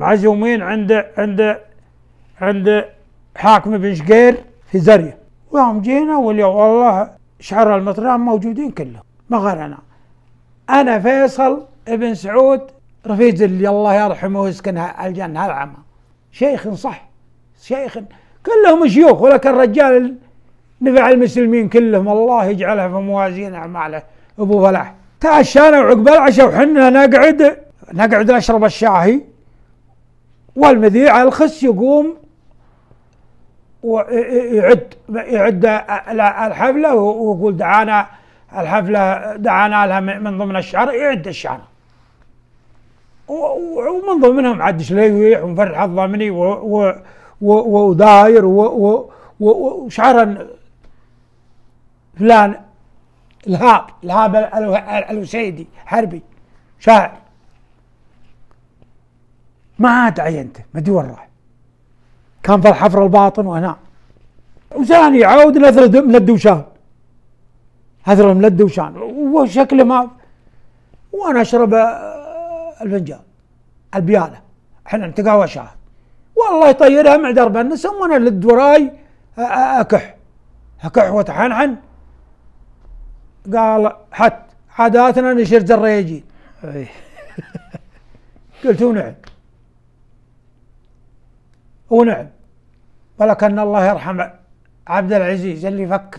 معزومين عند عند عند حاكم بن شقير في زرية ويوم جينا واليوم والله شعر المطران موجودين كلهم ما غير انا انا فيصل ابن سعود رفيق اللي الله يرحمه ويسكن الجنه العمى شيخ صح شيخ كلهم شيوخ ولكن الرجال نفع المسلمين كلهم الله يجعلها في موازين اعماله ابو فلاح تعشانا وعقب العشاء وحنا نقعد نقعد نشرب الشاهي والمذيع الخس يقوم ويعد يعد الحفله ويقول دعانا الحفله دعانا لها من ضمن الشعر يعد الشعر ومن ضمنهم عد شليويح ومفرح الضمني وداير وشعرا فلان الهاب الهاب الوسيدي حربي شاعر ما عاد عينته ما ادري وين راح كان في الحفر الباطن وهنا وثاني يعود نذر ملد وشان اثر ملد وشان وشكله ما وانا اشرب آه، الفنجان البياله احنا نتقاوى شاهد والله يطيرها مع درب النسم وانا لد وراي آه، آه، اكح اكح وتحنحن قال حت عاداتنا نشر جريجي إيه. قلت ونعم ونعم ولكن الله يرحم عبد العزيز اللي فك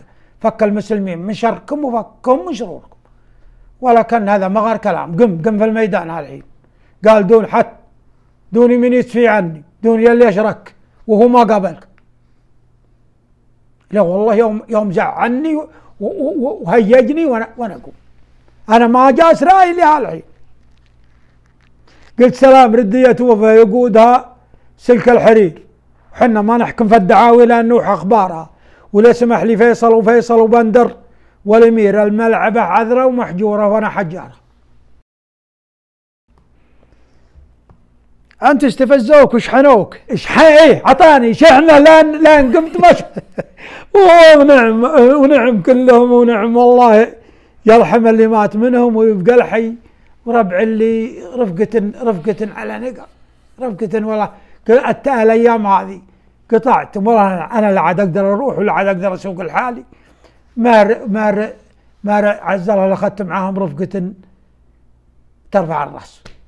فك المسلمين من شركم وفكهم من شروركم ولكن هذا ما غير كلام قم قم في الميدان هالحين قال دون حتى دوني من يدفي عني دوني اللي اشرك وهو ما قابلك لا والله يوم يوم زعني وهيجني وانا وانا اقوم انا ما جاس رايي لهالحين قلت سلام رديته وفي يقودها سلك الحرير حنا ما نحكم في الدعاوي لأن نوح أخبارها ولا سمح لي فيصل وفيصل وبندر والأمير الملعبة عذرة ومحجورة وأنا حجارة انت استفزوك وشحنوك اشحن ايه عطاني شحنه لان لان قمت مش ونعم ونعم كلهم ونعم والله يرحم اللي مات منهم ويبقى الحي وربع اللي رفقة رفقة على نقر رفقة والله قطعت الايام هذه قطعت والله انا لا عاد اقدر اروح ولا عاد اقدر اسوق لحالي ما ما ما عز الله اخذت معاهم رفقه ترفع الراس